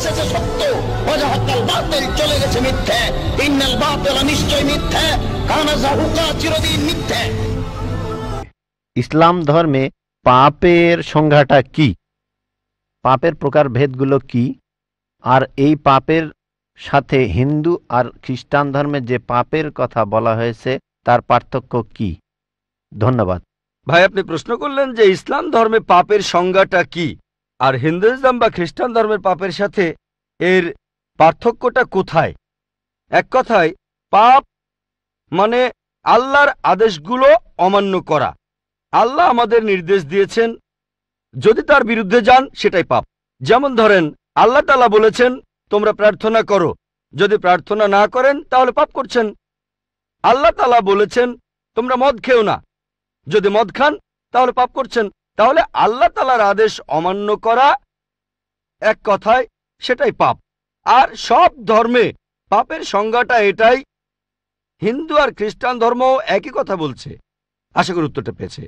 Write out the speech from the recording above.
সত্য বাতিল চলে গেছে মিথ্যে ইন্নাল বাতিল নিশ্চয় মিথ্যে চিরদিন মিথ্যে ইসলাম ধর্মে পাপের সংজ্ঞাটা কি পাপের প্রকার ভেদগুলো কি আর এই পাপের সাথে হিন্দু আর খ্রিস্টান ধর্মে যে পাপের কথা বলা হয়েছে তার পার্থক্য কি ধন্যবাদ ভাই আপনি প্রশ্ন করলেন যে ইসলাম ধর্মে পাপের সংজ্ঞাটা কি আর হিন্দুইজম বা খ্রিস্টান ধর্মের পাপের সাথে এর পার্থক্যটা কোথায় এক কথায় পাপ মানে আল্লাহর আদেশগুলো অমান্য করা আল্লাহ আমাদের নির্দেশ দিয়েছেন যদি তার বিরুদ্ধে যান সেটাই পাপ যেমন ধরেন আল্লাহ তালা বলেছেন তোমরা প্রার্থনা করো যদি প্রার্থনা না করেন তাহলে পাপ করছেন আল্লাহ তালা বলেছেন তোমরা মদ খেও না যদি মদ খান তাহলে পাপ করছেন তাহলে আল্লাহ তালার আদেশ অমান্য করা এক কথায় সেটাই পাপ আর সব ধর্মে পাপের সংজ্ঞাটা এটাই হিন্দু আর খ্রিস্টান ধর্ম একই কথা বলছে আশা করি উত্তরটা পেয়েছে